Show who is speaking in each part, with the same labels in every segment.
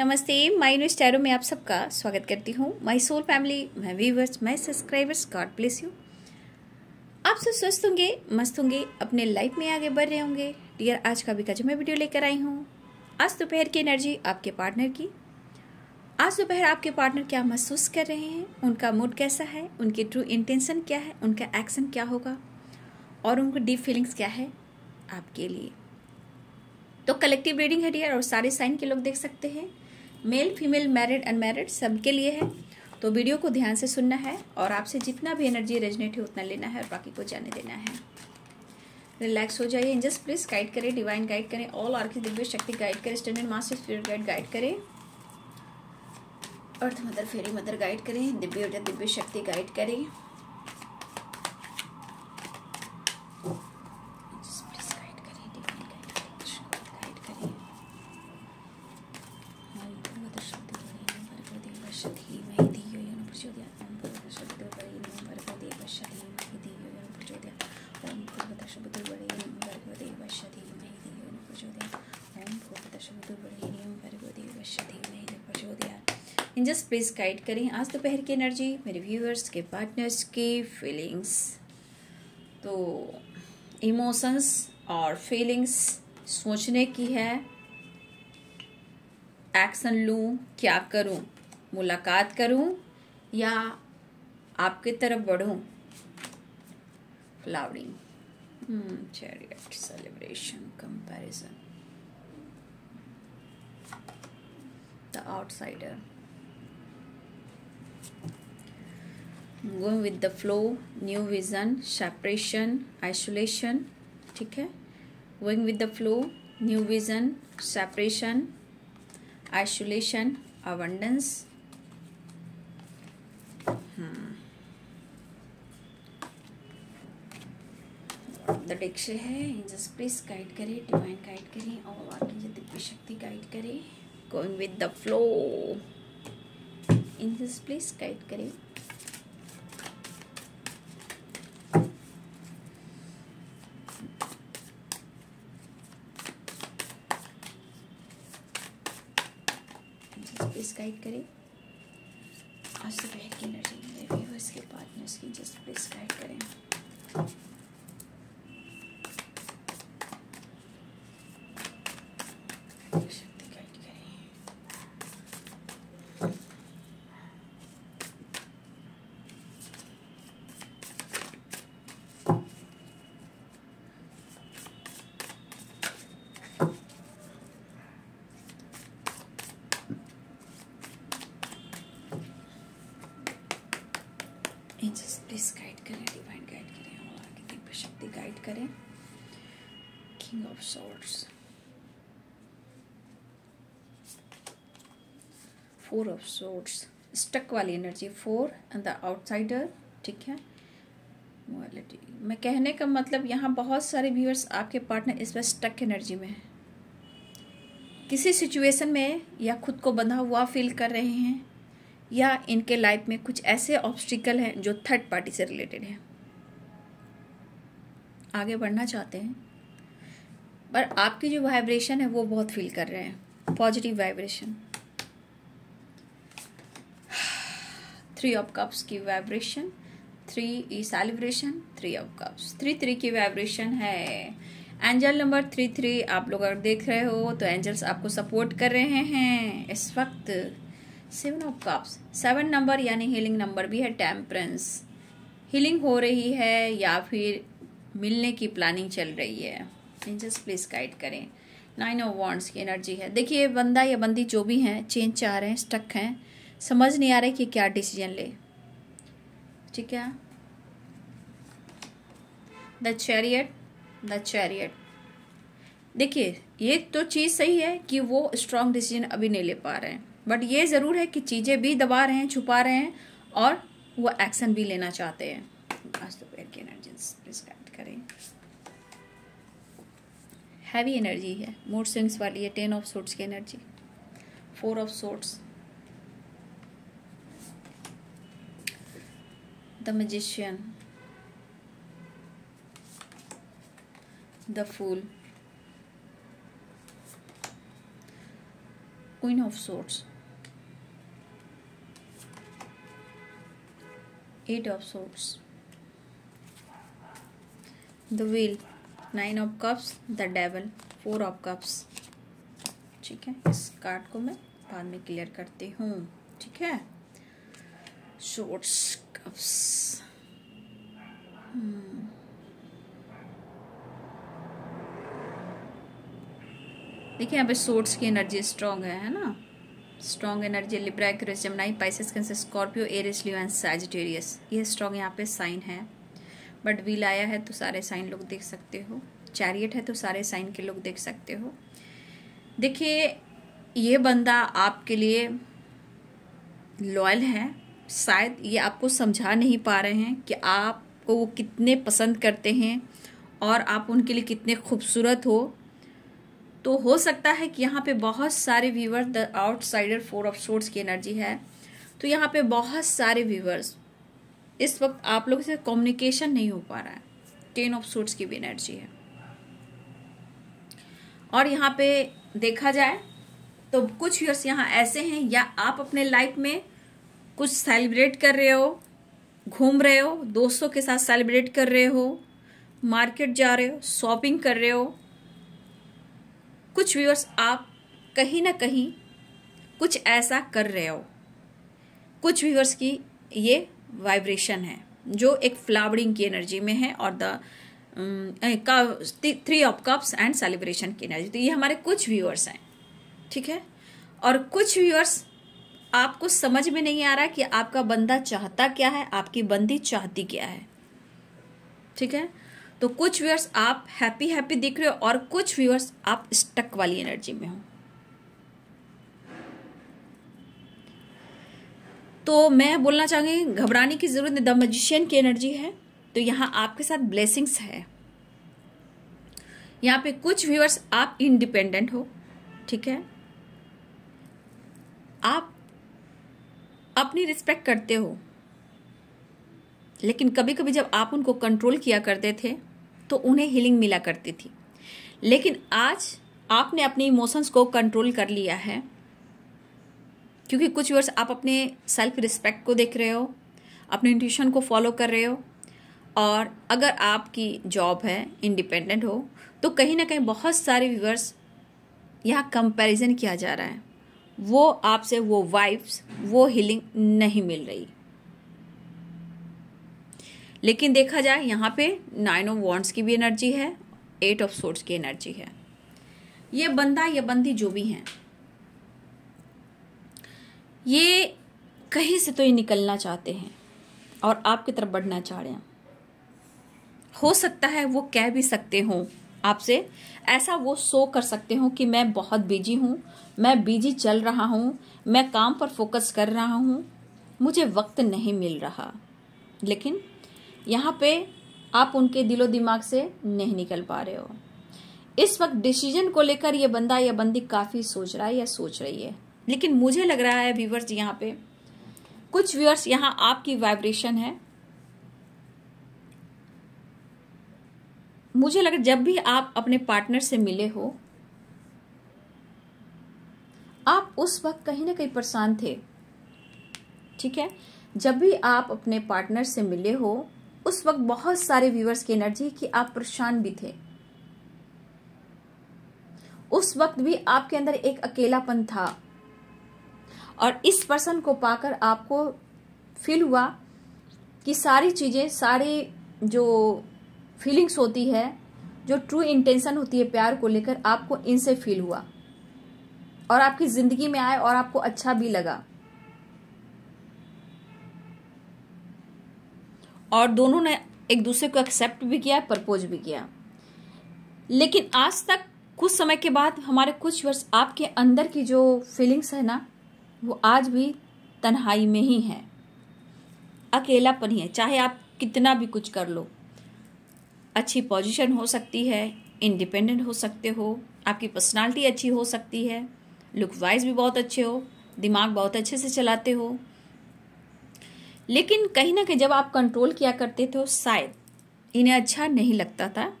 Speaker 1: नमस्ते माई news tarot में आप सबका स्वागत करती हूँ my soul family my viewers my subscribers God bless you आप सब स्वस्थ होंगे मस्त होंगे अपने लाइफ में आगे बढ़ रहे होंगे डियर आज का भी का जो मैं वीडियो लेकर आई हूँ आज दोपहर की एनर्जी आपके पार्टनर की आज दोपहर आपके पार्टनर क्या महसूस कर रहे हैं उनका मूड कैसा है उनकी ट्रू इंटेंशन क्या है उनका एक्शन क्या होगा और उनकी डीप फीलिंग्स क्या है आपके लिए तो कलेक्टिव रीडिंग है डियर और सारे साइन के लोग देख सकते हैं मेल फीमेल मैरिड अनमैरिड सबके लिए है तो वीडियो को ध्यान से सुनना है और आपसे जितना भी एनर्जी रेजनेट है उतना लेना है और बाकी को जाने देना है रिलैक्स हो जाइए जस्ट प्लीज गाइड करें डिवाइन गाइड करें ऑल आर की दिव्य शक्ति गाइड करें standard master spirit guide guide करें earth mother fairy mother guide करें दिव्य ऊर्जा दिव्य शक्ति गाइड करें जस्ट प्लीज़ गाइड करें आज दोपहर की एनर्जी मेरे व्यूअर्स के पार्टनर्स की फीलिंग्स तो इमोशंस और फीलिंग्स सोचने की है एक्शन लूँ क्या करूँ मुलाकात करूँ या आपके तरफ बढ़ूँ flowering chariot celebration comparison the outsider going with the flow new vision separation isolation ठीक है going with the flow new vision separation isolation abundance the है इंजस प्लीज गाइड करे डिवाइन गाइड करे और बाकी जो दिव्य शक्ति गाइड करे going with the flow angels please guide करे करें एंजल्स प्लीज गाइड करें डिवाइन गाइड करें और आगे दिव्य शक्ति गाइड करें king of sorts four of swords stuck वाली energy four and the outsider ठीक है मोलिटी मैं कहने का मतलब यहाँ बहुत सारे व्यूअर्स आपके पार्टनर इस वक्त स्टक एनर्जी में हैं किसी सिचुएशन में या खुद को बंधा हुआ फील कर रहे हैं या इनके लाइफ में कुछ ऐसे ऑब्स्टिकल हैं जो थर्ड पार्टी से रिलेटेड हैं आगे बढ़ना चाहते हैं पर आपकी जो वाइब्रेशन है वो बहुत फील कर रहे हैं positive vibration three of cups की वाइब्रेशन थ्री ई celebration three of cups three three की वाइब्रेशन है एंजल नंबर थ्री थ्री आप लोग अगर देख रहे हो तो एंजल्स आपको सपोर्ट कर रहे हैं इस वक्त seven of cups seven number यानी हीलिंग नंबर भी है टेम्परेंस हीलिंग हो रही है या फिर मिलने की प्लानिंग चल रही है एंजल्स प्लीज गाइड करें नाइन ऑफ वॉन्ट्स की एनर्जी है देखिए बंदा या बंदी जो भी हैं चेंज चाह रहे हैं स्टक हैं समझ नहीं आ रहे कि क्या डिसीजन ले ठीक है द चैरियट द चैरियट देखिए ये तो चीज़ सही है कि वो स्ट्रांग डिसीजन अभी नहीं ले पा रहे हैं बट ये ज़रूर है कि चीज़ें भी दबा रहे हैं छुपा रहे हैं और वो एक्शन भी लेना चाहते हैं आज दोपहर तो की एनर्जी प्रिस्क्राइब करें हैवी एनर्जी है मूड स्विंग्स वाली है टेन ऑफ सोट्स की energy four of swords the magician the fool queen of swords eight of swords the wheel nine of cups the devil four of cups ठीक है इस card को मैं बाद में क्लियर करती हूँ ठीक है शोर्ट्स कप्स देखिए यहाँ पे सोर्ट्स की एनर्जी स्ट्रांग है है ना strong energy Libra Aquarius Gemini Pisces Cancer Scorpio Aries Leo and Sagittarius ये स्ट्रॉन्ग यहाँ पे साइन है बट व्हील आया है तो सारे साइन लोग देख सकते हो चैरियट है तो सारे साइन के लोग देख सकते हो देखिए ये बंदा आपके लिए लॉयल है शायद ये आपको समझा नहीं पा रहे हैं कि आपको वो कितने पसंद करते हैं और आप उनके लिए कितने खूबसूरत हो तो हो सकता है कि यहाँ पे बहुत सारे viewer the outsider four of swords की एनर्जी है तो यहाँ पे बहुत सारे व्यूवर्स इस वक्त आप लोग से कम्युनिकेशन नहीं हो पा रहा है टेन ऑफ सोर्ट्स की भी एनर्जी है और यहाँ पे देखा जाए तो कुछ व्यूअर्स यहाँ ऐसे हैं या आप अपने लाइफ में कुछ सेलिब्रेट कर रहे हो घूम रहे हो दोस्तों के साथ सेलिब्रेट कर रहे हो मार्केट जा रहे हो शॉपिंग कर रहे हो कुछ व्यूअर्स आप कहीं ना कहीं कुछ ऐसा कर रहे हो कुछ व्यूअर्स की ये वाइब्रेशन है जो एक फ्लावरिंग की एनर्जी में है और the three of cups and celebration की एनर्जी तो ये हमारे कुछ व्यूअर्स हैं ठीक है और कुछ व्यूअर्स आपको समझ में नहीं आ रहा कि आपका बंदा चाहता क्या है आपकी बंदी चाहती क्या है ठीक है तो कुछ व्यूअर्स आप हैप्पी हैप्पी दिख रहे हो और कुछ व्यूअर्स आप स्टक वाली एनर्जी में हो तो मैं बोलना चाहूंगी घबराने की ज़रूरत नहीं द मजिशियन की एनर्जी है तो यहाँ आपके साथ ब्लेसिंग्स है यहाँ पे कुछ व्यूअर्स आप इंडिपेंडेंट हो ठीक है आप अपनी रिस्पेक्ट करते हो लेकिन कभी कभी जब आप उनको कंट्रोल किया करते थे तो उन्हें हीलिंग मिला करती थी लेकिन आज आपने अपने इमोशंस को कंट्रोल कर लिया है क्योंकि कुछ वर्ष आप अपने सेल्फ रिस्पेक्ट को देख रहे हो अपने इंट्यूशन को फॉलो कर रहे हो और अगर आपकी जॉब है इंडिपेंडेंट हो तो कहीं ना कहीं बहुत सारे व्यूवर्स यहाँ कंपैरिजन किया जा रहा है वो आपसे वो वाइब्स वो हीलिंग नहीं मिल रही लेकिन देखा जाए यहाँ पे नाइन ऑफ वॉन्ट्स की भी एनर्जी है एट ऑफ सोर्ट्स की एनर्जी है ये बंदा या बंदी जो भी हैं ये कहीं से तो ये निकलना चाहते हैं और आपकी तरफ बढ़ना चाह रहे हैं हो सकता है वो कह भी सकते हों आपसे ऐसा वो शो कर सकते हो कि मैं बहुत बिजी हूँ मैं बिजी चल रहा हूँ मैं काम पर फोकस कर रहा हूँ मुझे वक्त नहीं मिल रहा लेकिन यहाँ पे आप उनके दिलो दिमाग से नहीं निकल पा रहे हो इस वक्त डिसीजन को लेकर ये बंदा या बंदी काफ़ी सोच रहा है या सोच रही है लेकिन मुझे लग रहा है व्यूवर्स यहाँ पे कुछ व्यूअर्स यहाँ आपकी वाइब्रेशन है मुझे लग जब भी आप अपने पार्टनर से मिले हो आप उस वक्त कहीं ना कहीं परेशान थे ठीक है जब भी आप अपने पार्टनर से मिले हो उस वक्त बहुत सारे व्यूवर्स की एनर्जी कि आप परेशान भी थे उस वक्त भी आपके अंदर एक अकेलापन था और इस पर्सन को पाकर आपको फील हुआ कि सारी चीज़ें सारे जो फीलिंग्स होती है जो ट्रू इंटेंशन होती है प्यार को लेकर आपको इनसे फील हुआ और आपकी ज़िंदगी में आए और आपको अच्छा भी लगा और दोनों ने एक दूसरे को एक्सेप्ट भी किया प्रपोज भी किया लेकिन आज तक कुछ समय के बाद हमारे कुछ वर्ष आपके अंदर की जो फीलिंग्स है ना वो आज भी तन्हाई में ही है अकेलापन ही है चाहे आप कितना भी कुछ कर लो अच्छी पोजीशन हो सकती है इंडिपेंडेंट हो सकते हो आपकी पर्सनालिटी अच्छी हो सकती है लुक वाइज भी बहुत अच्छे हो दिमाग बहुत अच्छे से चलाते हो लेकिन कहीं ना कहीं जब आप कंट्रोल किया करते थे तो शायद इन्हें अच्छा नहीं लगता था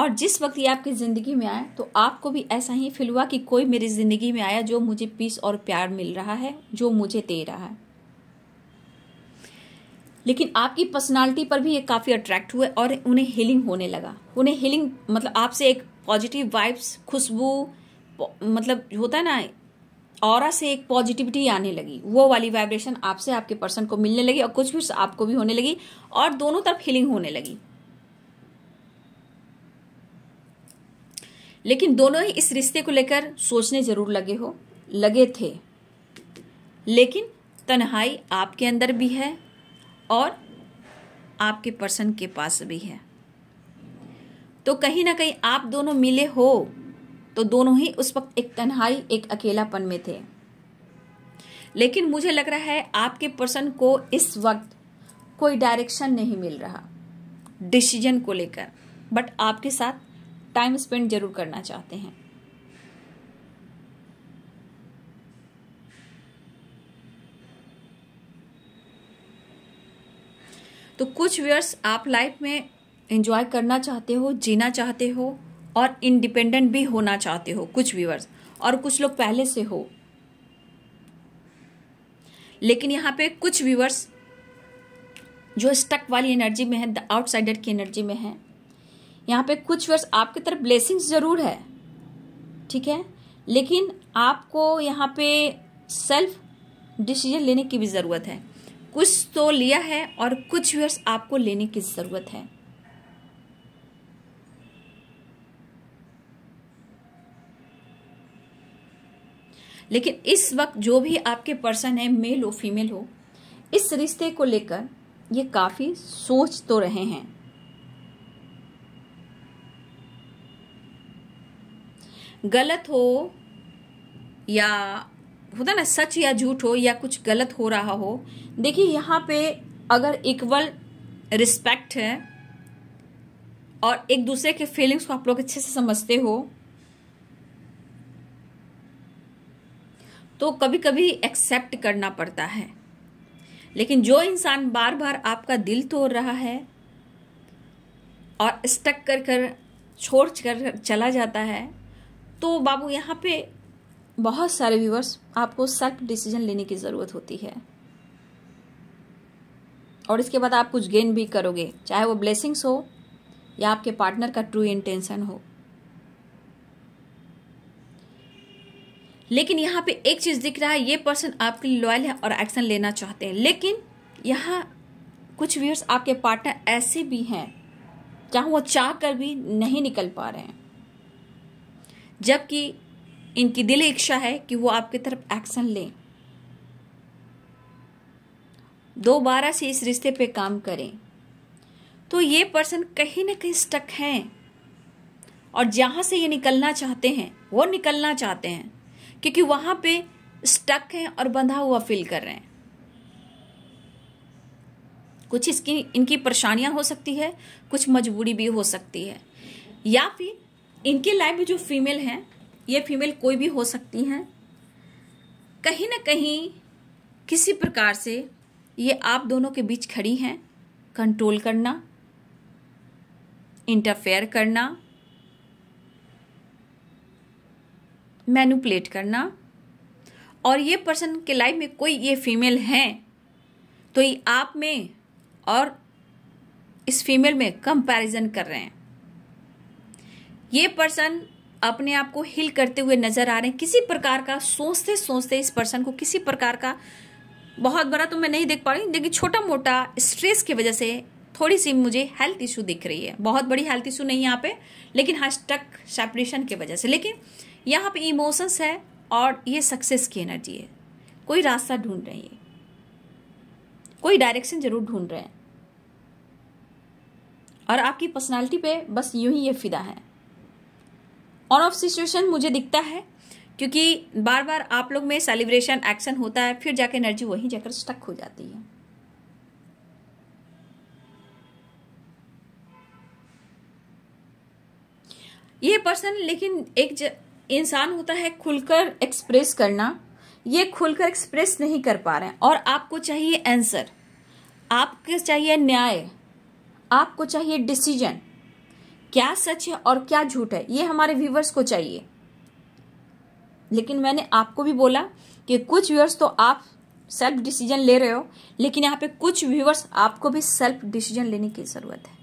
Speaker 1: और जिस वक्त ये आपकी ज़िंदगी में आए तो आपको भी ऐसा ही फील हुआ कि कोई मेरी ज़िंदगी में आया जो मुझे पीस और प्यार मिल रहा है जो मुझे दे रहा है लेकिन आपकी पर्सनालिटी पर भी ये काफ़ी अट्रैक्ट हुए और उन्हें हीलिंग होने लगा उन्हें हीलिंग मतलब आपसे एक पॉजिटिव वाइब्स खुशबू मतलब होता है ना और से एक पॉजिटिविटी आने लगी वो वाली वाइब्रेशन आपसे आपके पर्सन को मिलने लगी और कुछ भी आपको भी होने लगी और दोनों तरफ हीलिंग होने लगी लेकिन दोनों ही इस रिश्ते को लेकर सोचने जरूर लगे हो लगे थे लेकिन तन्हाई आपके अंदर भी है और आपके पर्सन के पास भी है तो कहीं ना कहीं आप दोनों मिले हो तो दोनों ही उस वक्त एक तन्हाई एक अकेलापन में थे लेकिन मुझे लग रहा है आपके पर्सन को इस वक्त कोई डायरेक्शन नहीं मिल रहा डिसीजन को लेकर बट आपके साथ टाइम स्पेंड जरूर करना चाहते हैं तो कुछ व्यर्स आप लाइफ में एंजॉय करना चाहते हो जीना चाहते हो और इंडिपेंडेंट भी होना चाहते हो कुछ व्यूअर्स और कुछ लोग पहले से हो लेकिन यहाँ पे कुछ व्यूअर्स जो स्टक वाली एनर्जी में है द आउटसाइडर की एनर्जी में है यहाँ पे कुछ व्यूअर्स आपकी तरफ ब्लेसिंग्स ज़रूर है ठीक है लेकिन आपको यहाँ पे सेल्फ डिसीजन लेने की भी ज़रूरत है कुछ तो लिया है और कुछ व्यूअर्स आपको लेने की ज़रूरत है लेकिन इस वक्त जो भी आपके पर्सन है मेल हो फीमेल हो इस रिश्ते को लेकर ये काफ़ी सोच तो रहे हैं गलत हो या होता ना सच या झूठ हो या कुछ गलत हो रहा हो देखिए यहां पे अगर इक्वल रिस्पेक्ट है और एक दूसरे के फीलिंग्स को आप लोग अच्छे से समझते हो तो कभी कभी एक्सेप्ट करना पड़ता है लेकिन जो इंसान बार बार आपका दिल तोड़ रहा है और स्टक कर कर छोड़ कर चला जाता है तो बाबू यहाँ पे बहुत सारे व्यूवर्स आपको सख्त डिसीजन लेने की ज़रूरत होती है और इसके बाद आप कुछ गेन भी करोगे चाहे वो ब्लेसिंग्स हो या आपके पार्टनर का ट्रू इंटेंशन हो लेकिन यहाँ पे एक चीज़ दिख रहा है ये पर्सन आपके लिए लॉयल है और एक्शन लेना चाहते हैं लेकिन यहाँ कुछ व्यूअर्स आपके पार्टनर ऐसे भी हैं चाहे वो चाह कर भी नहीं निकल पा रहे हैं जबकि इनकी दिल इच्छा है कि वो आपकी तरफ एक्शन लें दोबारा से इस रिश्ते पे काम करें तो ये पर्सन कहीं ना कहीं स्टक हैं और जहाँ से ये निकलना चाहते हैं वो निकलना चाहते हैं क्योंकि वहाँ पे स्टक हैं और बंधा हुआ फील कर रहे हैं कुछ इसकी इनकी परेशानियां हो सकती है कुछ मजबूरी भी हो सकती है या फिर इनके लाइफ में जो फीमेल हैं ये फीमेल कोई भी हो सकती हैं कहीं ना कहीं किसी प्रकार से ये आप दोनों के बीच खड़ी हैं कंट्रोल करना इंटरफेयर करना मैनुपलेट करना और ये पर्सन के लाइफ में कोई ये फीमेल है तो ये आप में और इस फीमेल में कंपैरिजन कर रहे हैं ये पर्सन अपने आप को हिल करते हुए नजर आ रहे हैं किसी प्रकार का सोचते सोचते इस पर्सन को किसी प्रकार का बहुत बड़ा तो मैं नहीं देख पा रही लेकिन छोटा मोटा स्ट्रेस की वजह से थोड़ी सी मुझे हेल्थ इशू दिख रही है बहुत बड़ी हेल्थ इशू नहीं यहाँ पे लेकिन हाँ स्टक सेपरेशन की वजह से लेकिन यहाँ पे इमोशंस है और ये सक्सेस की एनर्जी है कोई रास्ता ढूंढ रही है कोई डायरेक्शन जरूर ढूंढ रहे हैं और आपकी पर्सनालिटी पे बस यूं ही ये फिदा है ऑन ऑफ सिचुएशन मुझे दिखता है क्योंकि बार बार आप लोग में सेलिब्रेशन एक्शन होता है फिर जाके एनर्जी वहीं जाकर स्टक हो जाती है ये पर्सन लेकिन एक ज... इंसान होता है खुलकर एक्सप्रेस करना ये खुलकर एक्सप्रेस नहीं कर पा रहे हैं और आपको चाहिए आंसर आपको चाहिए न्याय आपको चाहिए डिसीजन क्या सच है और क्या झूठ है ये हमारे व्यूवर्स को चाहिए लेकिन मैंने आपको भी बोला कि कुछ व्यूअर्स तो आप सेल्फ डिसीजन ले रहे हो लेकिन यहाँ पे कुछ व्यूअर्स आपको भी सेल्फ डिसीजन लेने की ज़रूरत है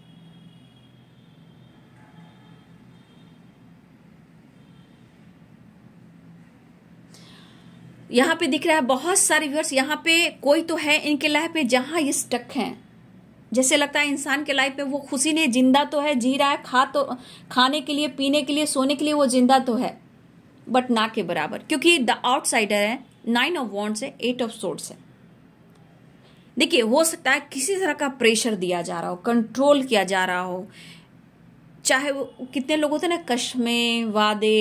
Speaker 1: यहाँ पे दिख रहा है बहुत सारे व्यूअर्स यहाँ पे कोई तो है इनके लाइफ में जहां ये स्टक है जैसे लगता है इंसान के लाइफ में वो खुशी नहीं जिंदा तो है जी रहा है खा तो खाने के लिए पीने के लिए सोने के लिए वो जिंदा तो है बट ना के बराबर क्योंकि द आउटसाइडर है नाइन ऑफ वॉन्ट्स है एट ऑफ सोर्ट्स है देखिए हो सकता है किसी तरह का प्रेशर दिया जा रहा हो कंट्रोल किया जा रहा हो चाहे वो कितने लोग होते ना कश्मे वादे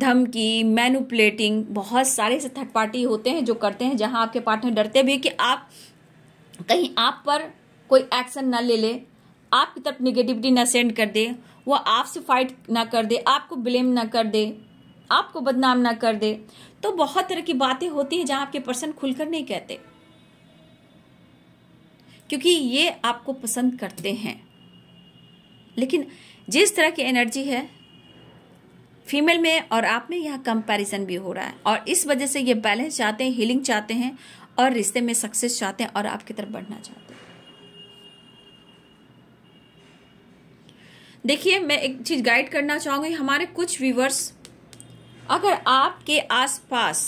Speaker 1: धमकी मैनुपलेटिंग बहुत सारे ऐसे थर्ड पार्टी होते हैं जो करते हैं जहां आपके पार्टनर डरते भी कि आप कहीं आप पर कोई एक्शन ना ले ले आपकी तरफ निगेटिविटी ना सेंड कर दे वो आपसे फाइट ना कर दे आपको ब्लेम ना कर दे आपको बदनाम ना कर दे तो बहुत तरह की बातें होती हैं जहां आपके पर्सन खुलकर नहीं कहते क्योंकि ये आपको पसंद करते हैं लेकिन जिस तरह की एनर्जी है फीमेल में और आप में यह कंपैरिजन भी हो रहा है और इस वजह से ये बैलेंस चाहते हैं हीलिंग चाहते हैं और रिश्ते में सक्सेस चाहते हैं और आपकी तरफ बढ़ना चाहते हैं देखिए मैं एक चीज़ गाइड करना चाहूंगी हमारे कुछ व्यूवर्स अगर आपके आसपास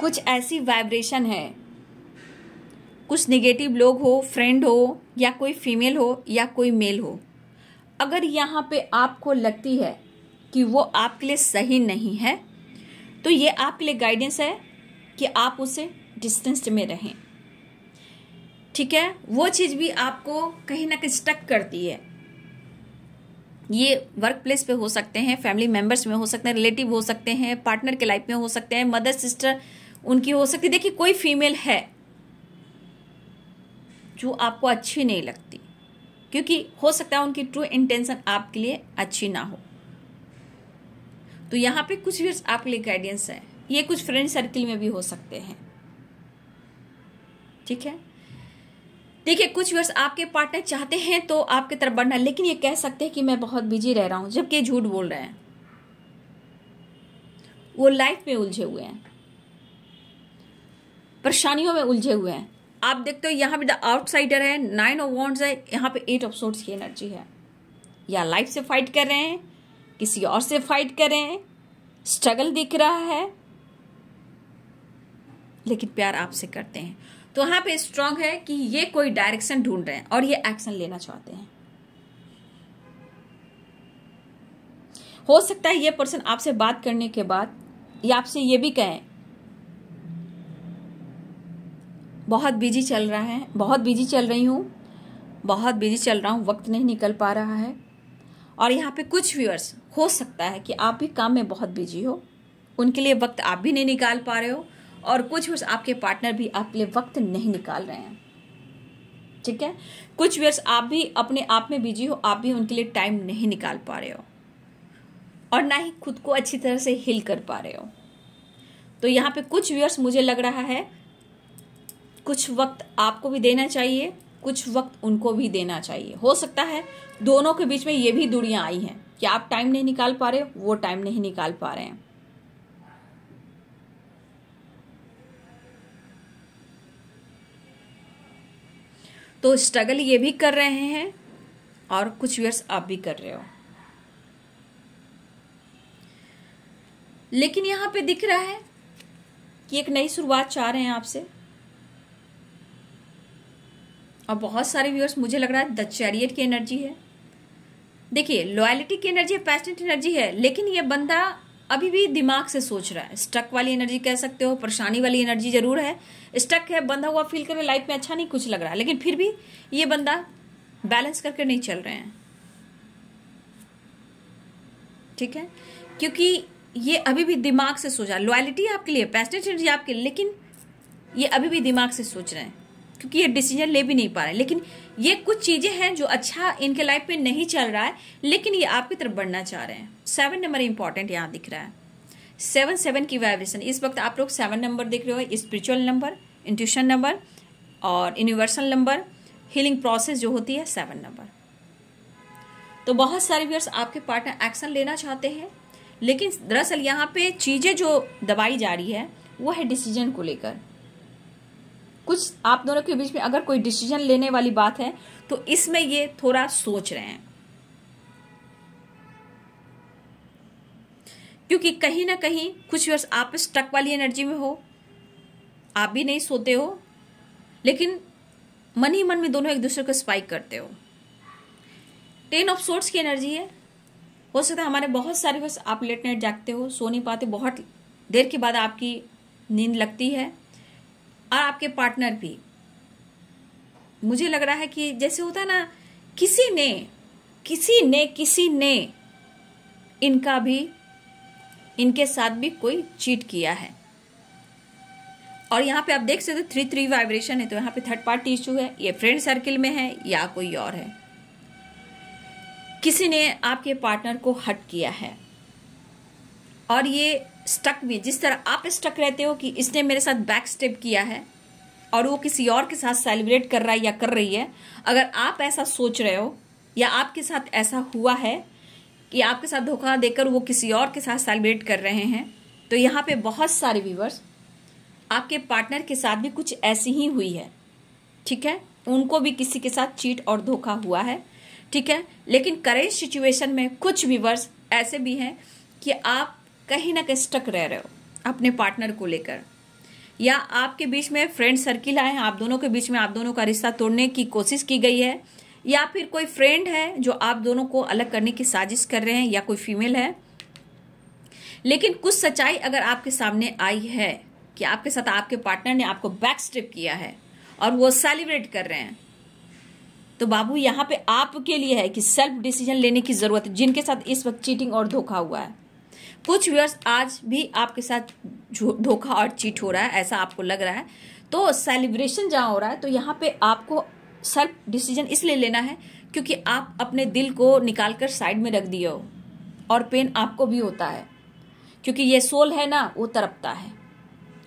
Speaker 1: कुछ ऐसी वाइब्रेशन है कुछ निगेटिव लोग हो फ्रेंड हो या कोई फीमेल हो या कोई मेल हो अगर यहाँ पे आपको लगती है कि वो आपके लिए सही नहीं है तो ये आपके लिए गाइडेंस है कि आप उसे डिस्टेंस में रहें ठीक है वो चीज़ भी आपको कहीं ना कहीं स्टक करती है ये वर्क प्लेस पे हो सकते हैं फैमिली मेम्बर्स में हो सकते हैं रिलेटिव हो सकते हैं पार्टनर के लाइफ में हो सकते हैं मदर सिस्टर उनकी हो सकती देखिए कोई फीमेल है जो आपको अच्छी नहीं लगती क्योंकि हो सकता है उनकी ट्रू इंटेंशन आपके लिए अच्छी ना हो तो यहाँ पे कुछ व्यूअर्स आपके लिए गाइडेंस है ये कुछ फ्रेंड सर्किल में भी हो सकते हैं ठीक है देखिए कुछ व्यूअर्स आपके पार्टनर चाहते हैं तो आपके तरफ बढ़ना लेकिन ये कह सकते हैं कि मैं बहुत बिजी रह रहा हूं जबकि झूठ बोल रहे हैं वो लाइफ में उलझे हुए हैं परेशानियों में उलझे हुए हैं आप देखते हो यहां भी द आउटसाइडर है नाइन ऑफ वॉन्ट्स है यहाँ पे एट ऑफ सोर्ट्स की एनर्जी है या लाइफ से फाइट कर रहे हैं किसी और से फाइट करें स्ट्रगल दिख रहा है लेकिन प्यार आपसे करते हैं तो यहां पे स्ट्रांग है कि ये कोई डायरेक्शन ढूंढ रहे हैं और ये एक्शन लेना चाहते हैं हो सकता है ये पर्सन आपसे बात करने के बाद या आपसे ये भी कहें बहुत बिजी चल रहा है बहुत बिजी चल रही हूं बहुत बिजी चल रहा हूं वक्त नहीं निकल पा रहा है और यहाँ पे कुछ व्यूअर्स हो सकता है कि आप भी काम में बहुत बिजी हो उनके लिए वक्त आप भी नहीं निकाल पा रहे हो और कुछ व्यूअर्स आपके पार्टनर भी आपके लिए वक्त नहीं निकाल रहे हैं ठीक है कुछ व्यूअर्स आप भी अपने आप में बिजी हो आप भी उनके लिए टाइम नहीं निकाल पा रहे हो और ना ही खुद को अच्छी तरह से हिल कर पा रहे हो तो यहाँ पे कुछ व्यूअर्स मुझे लग रहा है कुछ वक्त आपको भी देना चाहिए कुछ वक्त उनको भी देना चाहिए हो सकता है दोनों के बीच में ये भी दूरियां आई हैं कि आप टाइम नहीं निकाल पा रहे वो टाइम नहीं निकाल पा रहे हैं तो स्ट्रगल ये भी कर रहे हैं और कुछ व्यर्स आप भी कर रहे हो लेकिन यहाँ पे दिख रहा है कि एक नई शुरुआत चाह रहे हैं आपसे और बहुत सारे व्यूअर्स मुझे लग रहा है द चैरियट की एनर्जी है देखिए लॉयलिटी की एनर्जी है पैशनेट एनर्जी है लेकिन ये बंदा अभी भी दिमाग से सोच रहा है स्टक वाली एनर्जी कह सकते हो परेशानी वाली एनर्जी जरूर है स्टक है बंधा हुआ फील कर है लाइफ में अच्छा नहीं कुछ लग रहा है लेकिन फिर भी ये बंदा बैलेंस करके नहीं चल रहे हैं ठीक है क्योंकि ये अभी भी दिमाग से सोच रहा है लॉयलिटी आपके लिए पैशनेट एनर्जी आपके लिए लेकिन ये अभी भी दिमाग से सोच रहे हैं क्योंकि ये डिसीजन ले भी नहीं पा रहे लेकिन ये कुछ चीज़ें हैं जो अच्छा इनके लाइफ में नहीं चल रहा है लेकिन ये आपकी तरफ बढ़ना चाह रहे हैं सेवन नंबर इंपॉर्टेंट यहाँ दिख रहा है सेवन सेवन की वाइब्रेशन इस वक्त आप लोग सेवन नंबर देख रहे हो स्पिरिचुअल नंबर इंट्यूशन नंबर और यूनिवर्सल नंबर हीलिंग प्रोसेस जो होती है सेवन नंबर तो बहुत सारे व्यर्स आपके पार्टनर एक्शन लेना चाहते हैं लेकिन दरअसल यहाँ पे चीज़ें जो दबाई जा रही है वो है डिसीजन को लेकर कुछ आप दोनों के बीच में अगर कोई डिसीजन लेने वाली बात है तो इसमें ये थोड़ा सोच रहे हैं क्योंकि कहीं ना कहीं कुछ वर्ष आप स्ट्रक वाली एनर्जी में हो आप भी नहीं सोते हो लेकिन मन ही मन में दोनों एक दूसरे को स्पाइक करते हो टेन ऑफ सोर्ट्स की एनर्जी है हो सकता है हमारे बहुत सारे वर्ष आप लेट नाइट जागते हो सो नहीं पाते बहुत देर के बाद आपकी नींद लगती है और आपके पार्टनर भी मुझे लग रहा है कि जैसे होता है ना किसी ने किसी ने किसी ने इनका भी इनके साथ भी कोई चीट किया है और यहाँ पे आप देख सकते हो थ्री थ्री वाइब्रेशन है तो यहाँ पे थर्ड पार्टी इशू है ये फ्रेंड सर्किल में है या कोई और है किसी ने आपके पार्टनर को हट किया है और ये स्टक भी जिस तरह आप स्टक रहते हो कि इसने मेरे साथ बैक स्टेप किया है और वो किसी और के साथ सेलिब्रेट कर रहा है या कर रही है अगर आप ऐसा सोच रहे हो या आपके साथ ऐसा हुआ है कि आपके साथ धोखा देकर वो किसी और के साथ सेलिब्रेट कर रहे हैं तो यहाँ पे बहुत सारे व्यूवर्स आपके पार्टनर के साथ भी कुछ ऐसी ही हुई है ठीक है उनको भी किसी के साथ चीट और धोखा हुआ है ठीक है लेकिन करेंट सिचुएशन में कुछ व्यूवर्स ऐसे भी हैं कि आप कहीं ना कहीं स्टक रह रहे हो अपने पार्टनर को लेकर या आपके बीच में फ्रेंड सर्किल आए आप दोनों के बीच में आप दोनों का रिश्ता तोड़ने की कोशिश की गई है या फिर कोई फ्रेंड है जो आप दोनों को अलग करने की साजिश कर रहे हैं या कोई फीमेल है लेकिन कुछ सच्चाई अगर आपके सामने आई है कि आपके साथ आपके पार्टनर ने आपको बैक स्ट्रिप किया है और वो सेलिब्रेट कर रहे हैं तो बाबू यहाँ पे आपके लिए है कि सेल्फ डिसीजन लेने की जरूरत है जिनके साथ इस वक्त चीटिंग और धोखा हुआ है कुछ व्यूअर्स आज भी आपके साथ धोखा और चीट हो रहा है ऐसा आपको लग रहा है तो सेलिब्रेशन जहाँ हो रहा है तो यहाँ पे आपको सेल्फ डिसीजन इसलिए लेना है क्योंकि आप अपने दिल को निकाल कर साइड में रख दिए हो और पेन आपको भी होता है क्योंकि ये सोल है ना वो तरपता है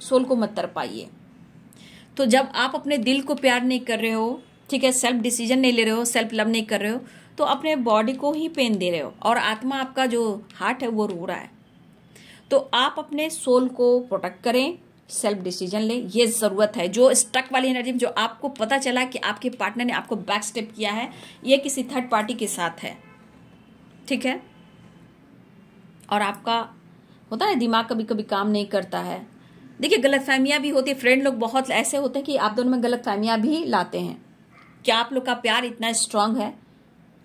Speaker 1: सोल को मत तरपाइए तो जब आप अपने दिल को प्यार नहीं कर रहे हो ठीक है सेल्फ डिसीजन नहीं ले रहे हो सेल्फ लव नहीं कर रहे हो तो अपने बॉडी को ही पेन दे रहे हो और आत्मा आपका जो हार्ट है वो रो रहा है तो आप अपने सोल को प्रोटेक्ट करें सेल्फ डिसीजन लें ये ज़रूरत है जो स्टक वाली एनर्जी में जो आपको पता चला कि आपके पार्टनर ने आपको बैक स्टेप किया है ये किसी थर्ड पार्टी के साथ है ठीक है और आपका होता है दिमाग कभी कभी काम नहीं करता है देखिए गलत फहमियां भी होती है फ्रेंड लोग बहुत ऐसे होते हैं कि आप दोनों में गलत फहमियां भी लाते हैं क्या आप लोग का प्यार इतना स्ट्रांग है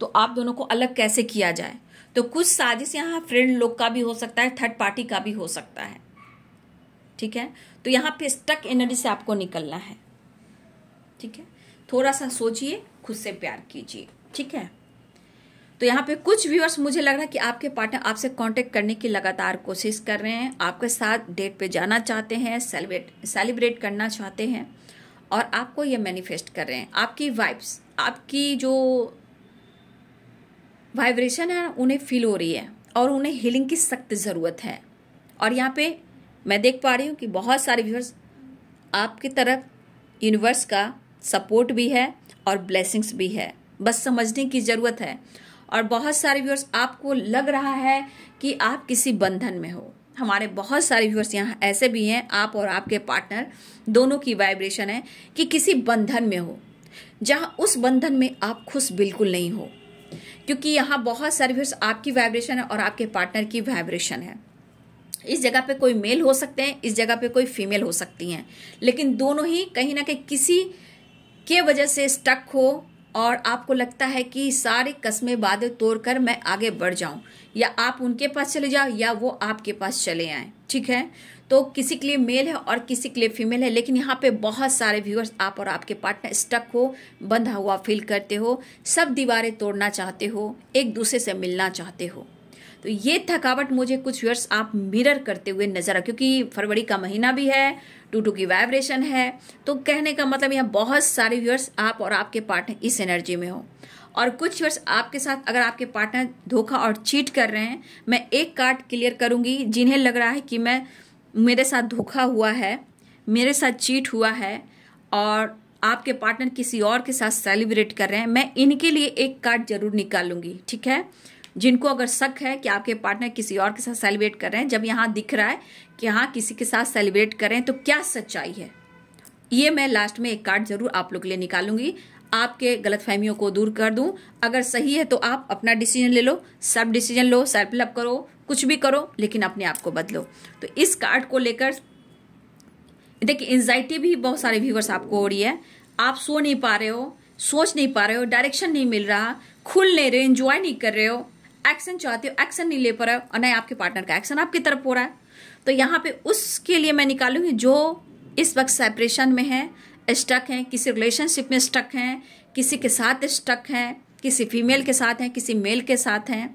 Speaker 1: तो आप दोनों को अलग कैसे किया जाए तो कुछ साजिश यहाँ फ्रेंड लोग का भी हो सकता है थर्ड पार्टी का भी हो सकता है ठीक है तो यहाँ पे स्टक एनर्जी से आपको निकलना है ठीक है थोड़ा सा सोचिए खुद से प्यार कीजिए ठीक है तो यहाँ पे कुछ व्यूअर्स मुझे लग रहा है कि आपके पार्टनर आपसे कांटेक्ट करने की लगातार कोशिश कर रहे हैं आपके साथ डेट पे जाना चाहते हैं सेलिब्रेट सेलिब्रेट करना चाहते हैं और आपको ये मैनिफेस्ट कर रहे हैं आपकी वाइब्स आपकी जो वाइब्रेशन है उन्हें फील हो रही है और उन्हें हीलिंग की सख्त ज़रूरत है और यहाँ पे मैं देख पा रही हूँ कि बहुत सारे व्यूअर्स आपकी तरफ यूनिवर्स का सपोर्ट भी है और ब्लेसिंग्स भी है बस समझने की ज़रूरत है और बहुत सारे व्यूअर्स आपको लग रहा है कि आप किसी बंधन में हो हमारे बहुत सारे व्यूअर्स यहाँ ऐसे भी हैं आप और आपके पार्टनर दोनों की वाइब्रेशन है कि किसी बंधन में हो जहाँ उस बंधन में आप खुश बिल्कुल नहीं हो क्योंकि यहाँ बहुत सर्विस आपकी वाइब्रेशन है और आपके पार्टनर की वाइब्रेशन है इस जगह पे कोई मेल हो सकते हैं इस जगह पे कोई फीमेल हो सकती हैं लेकिन दोनों ही कहीं ना कहीं किसी के वजह से स्टक हो और आपको लगता है कि सारे कस्मे वादे तोड़कर मैं आगे बढ़ जाऊं या आप उनके पास चले जाओ या वो आपके पास चले आए ठीक है तो किसी के लिए मेल है और किसी के लिए फीमेल है लेकिन यहाँ पे बहुत सारे व्यूअर्स आप और आपके पार्टनर स्टक हो बंधा हुआ फील करते हो सब दीवारें तोड़ना चाहते हो एक दूसरे से मिलना चाहते हो तो ये थकावट मुझे कुछ व्यूअर्स आप मिरर करते हुए नजर आ क्योंकि फरवरी का महीना भी है टू टू की वाइब्रेशन है तो कहने का मतलब यहाँ बहुत सारे व्यूअर्स आप और आपके पार्टनर इस एनर्जी में हो और कुछ वर्ष आपके साथ अगर आपके पार्टनर धोखा और चीट कर रहे हैं मैं एक कार्ड क्लियर करूंगी जिन्हें लग रहा है कि मैं मेरे साथ धोखा हुआ है मेरे साथ चीट हुआ है और आपके पार्टनर किसी और के साथ सेलिब्रेट कर रहे हैं मैं इनके लिए एक कार्ड जरूर निकालूंगी ठीक है जिनको अगर शक है कि आपके पार्टनर किसी और के साथ सेलिब्रेट कर रहे हैं जब यहाँ दिख रहा है कि हाँ किसी के साथ सेलिब्रेट कर रहे हैं तो क्या सच्चाई है ये मैं लास्ट में एक कार्ड जरूर आप लोग के लिए निकालूंगी आपके गलत फहमियों को दूर कर दूं अगर सही है तो आप अपना डिसीजन ले लो सब डिसीजन लो सेल्फ लव करो कुछ भी करो लेकिन अपने आप को बदलो तो इस कार्ड को लेकर देखिए एनजाइटी भी बहुत सारे व्यूवर्स आपको हो रही है आप सो नहीं पा रहे हो सोच नहीं पा रहे हो डायरेक्शन नहीं मिल रहा खुल नहीं रहे एंजॉय नहीं कर रहे हो एक्शन चाहते हो एक्शन नहीं ले पा रहे हो और नहीं आपके पार्टनर का एक्शन आपकी तरफ हो रहा है तो यहाँ पे उसके लिए मैं निकालूंगी जो इस वक्त सेपरेशन में है स्टक हैं किसी रिलेशनशिप में स्टक हैं किसी के साथ स्टक हैं किसी फीमेल के साथ हैं किसी मेल के साथ हैं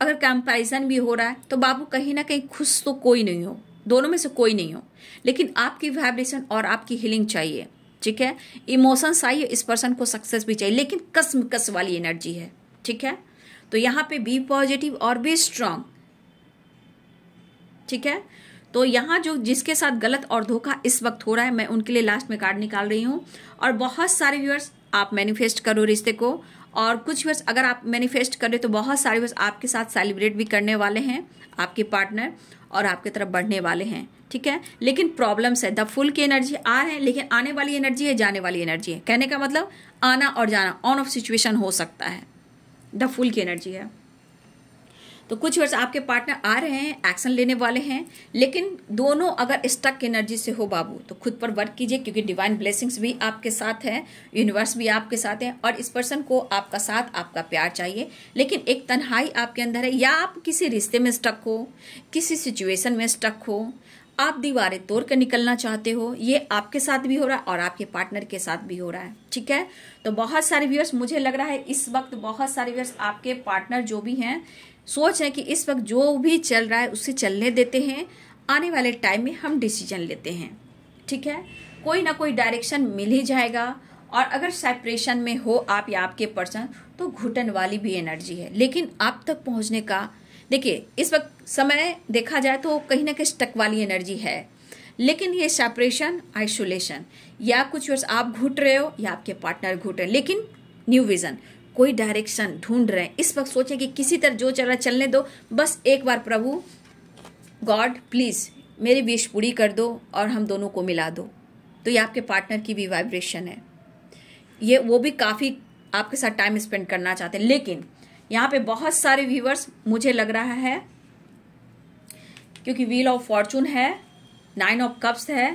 Speaker 1: अगर कंपैरिजन भी हो रहा है तो बाबू कहीं ना कहीं खुश तो कोई नहीं हो दोनों में से कोई नहीं हो लेकिन आपकी वाइब्रेशन और आपकी हीलिंग चाहिए ठीक है इमोशन चाहिए इस पर्सन को सक्सेस भी चाहिए लेकिन कसम कस वाली एनर्जी है ठीक है तो यहाँ पे बी पॉजिटिव और बी स्ट्रांग ठीक है तो यहाँ जो जिसके साथ गलत और धोखा इस वक्त हो रहा है मैं उनके लिए लास्ट में कार्ड निकाल रही हूँ और बहुत सारे व्यूअर्स आप मैनिफेस्ट करो रिश्ते को और कुछ वर्ष अगर आप मैनिफेस्ट करें तो बहुत सारे वर्ष आपके साथ सेलिब्रेट भी करने वाले हैं आपके पार्टनर और आपके तरफ बढ़ने वाले हैं ठीक है लेकिन प्रॉब्लम्स है द फुल की एनर्जी आ रहे हैं लेकिन आने वाली एनर्जी है जाने वाली एनर्जी है कहने का मतलब आना और जाना ऑन ऑफ सिचुएशन हो सकता है द फुल की एनर्जी है तो कुछ वर्ष आपके पार्टनर आ रहे हैं एक्शन लेने वाले हैं लेकिन दोनों अगर स्टक एनर्जी से हो बाबू तो खुद पर वर्क कीजिए क्योंकि डिवाइन ब्लेसिंग्स भी आपके साथ है यूनिवर्स भी आपके साथ है और इस पर्सन को आपका साथ आपका प्यार चाहिए लेकिन एक तन्हाई आपके अंदर है या आप किसी रिश्ते में स्टक हो किसी सिचुएशन में स्टक हो आप दीवारें तोड़ कर निकलना चाहते हो ये आपके साथ भी हो रहा है और आपके पार्टनर के साथ भी हो रहा है ठीक है तो बहुत सारे व्यूअर्स मुझे लग रहा है इस वक्त बहुत सारे व्यूअर्स आपके पार्टनर जो भी हैं सोच है कि इस वक्त जो भी चल रहा है उसे चलने देते हैं आने वाले टाइम में हम डिसीजन लेते हैं ठीक है कोई ना कोई डायरेक्शन मिल ही जाएगा और अगर सेपरेशन में हो आप या आपके पर्सन तो घुटन वाली भी एनर्जी है लेकिन आप तक पहुंचने का देखिए इस वक्त समय देखा जाए तो कहीं ना कहीं स्टक वाली एनर्जी है लेकिन ये सेपरेशन आइसोलेशन या कुछ वर्ष आप घुट रहे हो या आपके पार्टनर घुट रहे लेकिन न्यू विजन कोई डायरेक्शन ढूंढ रहे हैं इस वक्त सोचें कि किसी तरह जो चल रहा चलने दो बस एक बार प्रभु गॉड प्लीज़ मेरी विश पूरी कर दो और हम दोनों को मिला दो तो ये आपके पार्टनर की भी वाइब्रेशन है ये वो भी काफ़ी आपके साथ टाइम स्पेंड करना चाहते हैं लेकिन यहाँ पे बहुत सारे व्यूवर्स मुझे लग रहा है क्योंकि व्हील ऑफ फॉर्चून है नाइन ऑफ कप्स है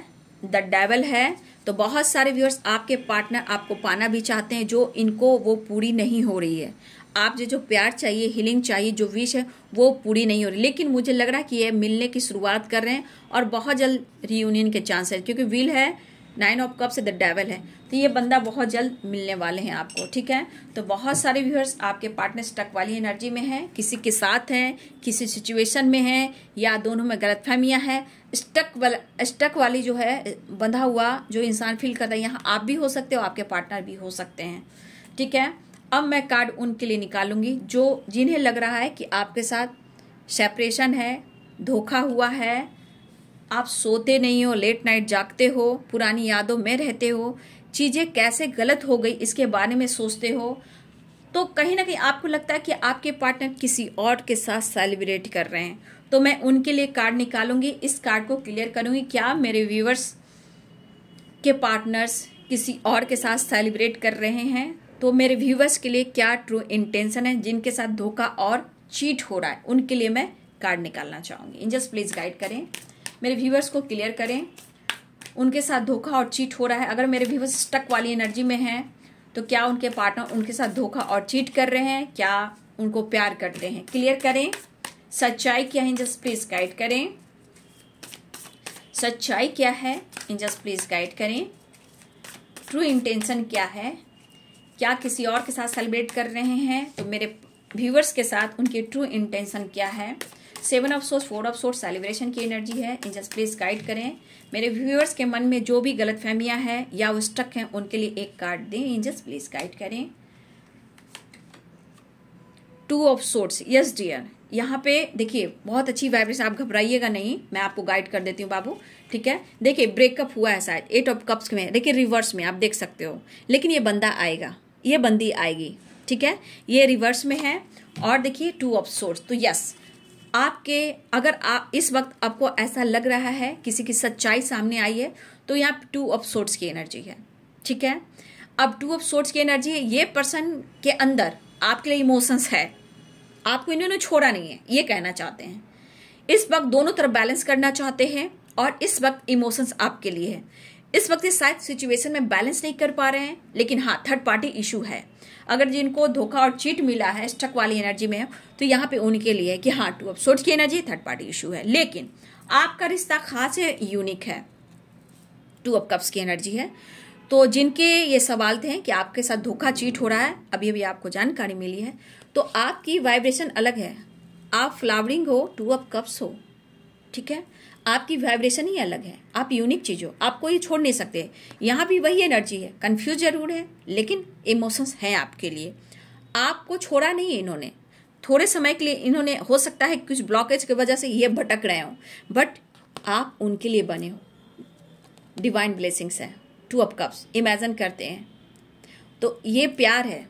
Speaker 1: द डेवल है तो बहुत सारे व्यूअर्स आपके पार्टनर आपको पाना भी चाहते हैं जो इनको वो पूरी नहीं हो रही है आप जो जो प्यार चाहिए हीलिंग चाहिए जो विश है वो पूरी नहीं हो रही लेकिन मुझे लग रहा है कि ये मिलने की शुरुआत कर रहे हैं और बहुत जल्द रियूनियन के चांस है क्योंकि व्हील है nine of cups the devil है तो ये बंदा बहुत जल्द मिलने वाले हैं आपको ठीक है तो बहुत सारे व्यूअर्स आपके पार्टनर स्टक वाली एनर्जी में है किसी के साथ हैं किसी सिचुएशन में हैं या दोनों में गलत फहमियाँ हैं स्टक वाला स्टक वाली जो है बंधा हुआ जो इंसान फील करता है यहाँ आप भी हो सकते हो आपके पार्टनर भी हो सकते हैं ठीक है अब मैं कार्ड उनके लिए निकालूंगी जो जिन्हें लग रहा है कि आपके साथ सेपरेशन है धोखा हुआ है आप सोते नहीं हो लेट नाइट जागते हो पुरानी यादों में रहते हो चीज़ें कैसे गलत हो गई इसके बारे में सोचते हो तो कहीं ना कहीं आपको लगता है कि आपके पार्टनर किसी और के साथ सेलिब्रेट कर रहे हैं तो मैं उनके लिए कार्ड निकालूंगी इस कार्ड को क्लियर करूंगी क्या मेरे व्यूवर्स के पार्टनर्स किसी और के साथ सेलिब्रेट कर रहे हैं तो मेरे व्यूवर्स के लिए क्या ट्रू इंटेंशन है जिनके साथ धोखा और चीट हो रहा है उनके लिए मैं कार्ड निकालना चाहूंगी इन जस्ट प्लीज़ गाइड करें मेरे व्यूवर्स को क्लियर करें उनके साथ धोखा और चीट हो रहा है अगर मेरे व्यूवर्स स्टक वाली एनर्जी में हैं तो क्या उनके पार्टनर उनके साथ धोखा और चीट कर रहे हैं क्या उनको प्यार करते हैं क्लियर करें सच्चाई क्या है जस्ट प्लीज गाइड करें सच्चाई क्या है जस्ट प्लीज गाइड करें ट्रू इंटेंशन क्या है क्या किसी और के साथ सेलिब्रेट कर रहे हैं तो मेरे व्यूवर्स के साथ उनकी ट्रू इंटेंशन क्या है seven of swords four of swords celebration की एनर्जी है जस्ट प्लीज गाइड करें मेरे व्यूअर्स के मन में जो भी गलत फहमियाँ हैं या वो स्टक हैं उनके लिए एक कार्ड दें जस्ट प्लीज गाइड करें two of swords yes dear यहाँ पे देखिए बहुत अच्छी वाइब्रेशन आप घबराइएगा नहीं मैं आपको गाइड कर देती हूँ बाबू ठीक है देखिए ब्रेकअप हुआ है शायद एट ऑफ कप्स में देखिए रिवर्स में आप देख सकते हो लेकिन ये बंदा आएगा ये बंदी आएगी ठीक है ये रिवर्स में है और देखिए टू ऑफ सोर्स तो यस आपके अगर आ, इस वक्त आपको ऐसा लग रहा है किसी की सच्चाई सामने आई है तो यहाँ टू ऑफ सोर्ट्स की एनर्जी है ठीक है अब टू ऑफ सोर्ट्स की एनर्जी है ये पर्सन के अंदर आपके लिए इमोशंस है आपको इन्होंने छोड़ा नहीं है ये कहना चाहते हैं इस वक्त दोनों तरफ बैलेंस करना चाहते हैं और इस वक्त इमोशंस आपके लिए है इस वक्त इस शायद सिचुएशन में बैलेंस नहीं कर पा रहे हैं लेकिन हाँ थर्ड पार्टी इशू है अगर जिनको धोखा और चीट मिला है स्टक वाली एनर्जी में तो यहाँ पे उनके लिए कि हाँ टू अब सोच की एनर्जी थर्ड पार्टी इशू है लेकिन आपका रिश्ता खास यूनिक है टू अप कप्स की एनर्जी है तो जिनके ये सवाल थे कि आपके साथ धोखा चीट हो रहा है अभी अभी आपको जानकारी मिली है तो आपकी वाइब्रेशन अलग है आप फ्लावरिंग हो टू अप कप्स हो ठीक है आपकी वाइब्रेशन ही अलग है आप यूनिक चीज़ हो आपको ये छोड़ नहीं सकते यहाँ भी वही एनर्जी है कंफ्यूज जरूर है लेकिन इमोशंस हैं आपके लिए आपको छोड़ा नहीं इन्होंने थोड़े समय के लिए इन्होंने हो सकता है कुछ ब्लॉकेज की वजह से ये भटक रहे हो बट आप उनके लिए बने हो डिवाइन ब्लेसिंग्स हैं टू अप कप्स इमेजन करते हैं तो ये प्यार है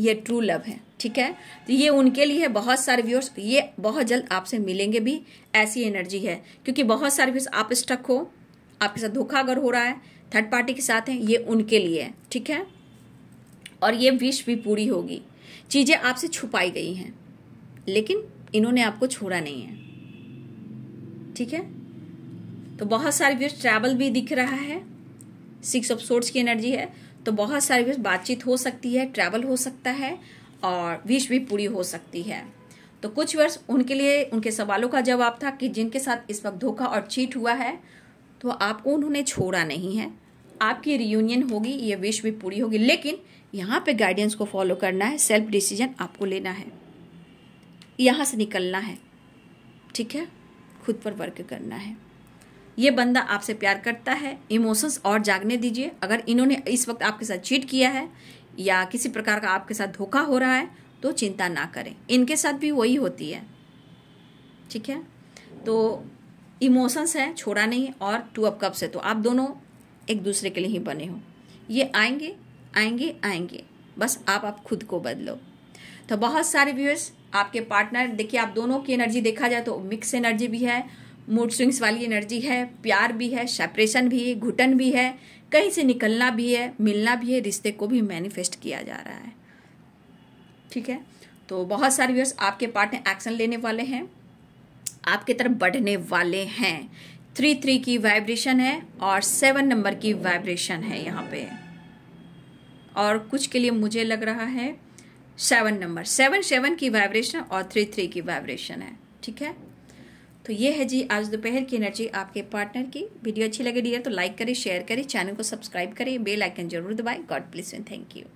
Speaker 1: ये ट्रू लव है ठीक है तो ये उनके लिए है बहुत सारे व्यूअर्स तो ये बहुत जल्द आपसे मिलेंगे भी ऐसी एनर्जी है क्योंकि बहुत सारे व्यूअर्स आप स्टक हो आपके साथ धोखा अगर हो रहा है थर्ड पार्टी के साथ है ये उनके लिए है ठीक है और ये विश भी पूरी होगी चीज़ें आपसे छुपाई गई हैं लेकिन इन्होंने आपको छोड़ा नहीं है ठीक है तो बहुत सारे व्यूअर्स ट्रैवल भी दिख रहा है सिक्स ऑफ सोर्ट्स की एनर्जी है तो बहुत सारे व्यूअर्स बातचीत हो सकती है ट्रैवल हो सकता है और विश भी पूरी हो सकती है तो कुछ वर्ष उनके लिए उनके सवालों का जवाब था कि जिनके साथ इस वक्त धोखा और चीट हुआ है तो आपको उन्होंने छोड़ा नहीं है आपकी रियूनियन होगी ये विश भी पूरी होगी लेकिन यहाँ पे गाइडेंस को फॉलो करना है सेल्फ डिसीजन आपको लेना है यहाँ से निकलना है ठीक है खुद पर वर्क करना है ये बंदा आपसे प्यार करता है इमोशंस और जागने दीजिए अगर इन्होंने इस वक्त आपके साथ चीट किया है या किसी प्रकार का आपके साथ धोखा हो रहा है तो चिंता ना करें इनके साथ भी वही होती है ठीक है तो इमोशंस है छोड़ा नहीं और टू अप कप्स है तो आप दोनों एक दूसरे के लिए ही बने हो ये आएंगे आएंगे आएंगे बस आप आप खुद को बदलो तो बहुत सारे व्यूअर्स आपके पार्टनर देखिए आप दोनों की एनर्जी देखा जाए तो मिक्स एनर्जी भी है मूड स्विंग्स वाली एनर्जी है प्यार भी है सेपरेशन भी घुटन भी है कहीं से निकलना भी है मिलना भी है रिश्ते को भी मैनिफेस्ट किया जा रहा है ठीक है तो बहुत सारे व्यूअर्स आपके पार्टनर एक्शन लेने वाले हैं आपके तरफ बढ़ने वाले हैं थ्री थ्री की वाइब्रेशन है और सेवन नंबर की वाइब्रेशन है यहाँ पे और कुछ के लिए मुझे लग रहा है सेवन नंबर सेवन सेवन की वाइब्रेशन और थ्री थ्री की वाइब्रेशन है ठीक है तो ये है जी आज दोपहर की एनर्जी आपके पार्टनर की वीडियो अच्छी लगे डियर तो लाइक करें शेयर करें चैनल को सब्सक्राइब करें बेल आइकन जरूर दबाएं God bless you thank you